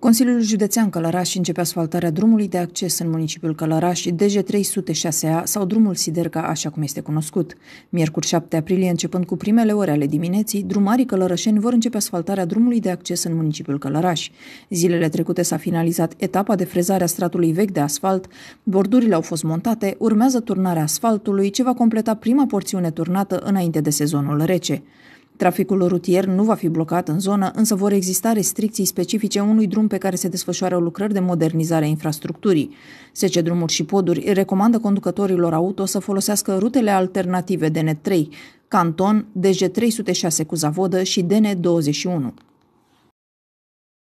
Consiliul Județean Călăraș începe asfaltarea drumului de acces în municipiul Călăraș, DG306A sau drumul Siderca, așa cum este cunoscut. Miercuri 7 aprilie, începând cu primele ore ale dimineții, drumarii călărășeni vor începe asfaltarea drumului de acces în municipiul Călăraș. Zilele trecute s-a finalizat etapa de frezare a stratului vechi de asfalt, bordurile au fost montate, urmează turnarea asfaltului, ce va completa prima porțiune turnată înainte de sezonul rece. Traficul rutier nu va fi blocat în zonă, însă vor exista restricții specifice unui drum pe care se desfășoară lucrări de modernizare a infrastructurii. Sece drumuri și poduri recomandă conducătorilor auto să folosească rutele alternative DN3, Canton, DG306 cu Zavodă și DN21.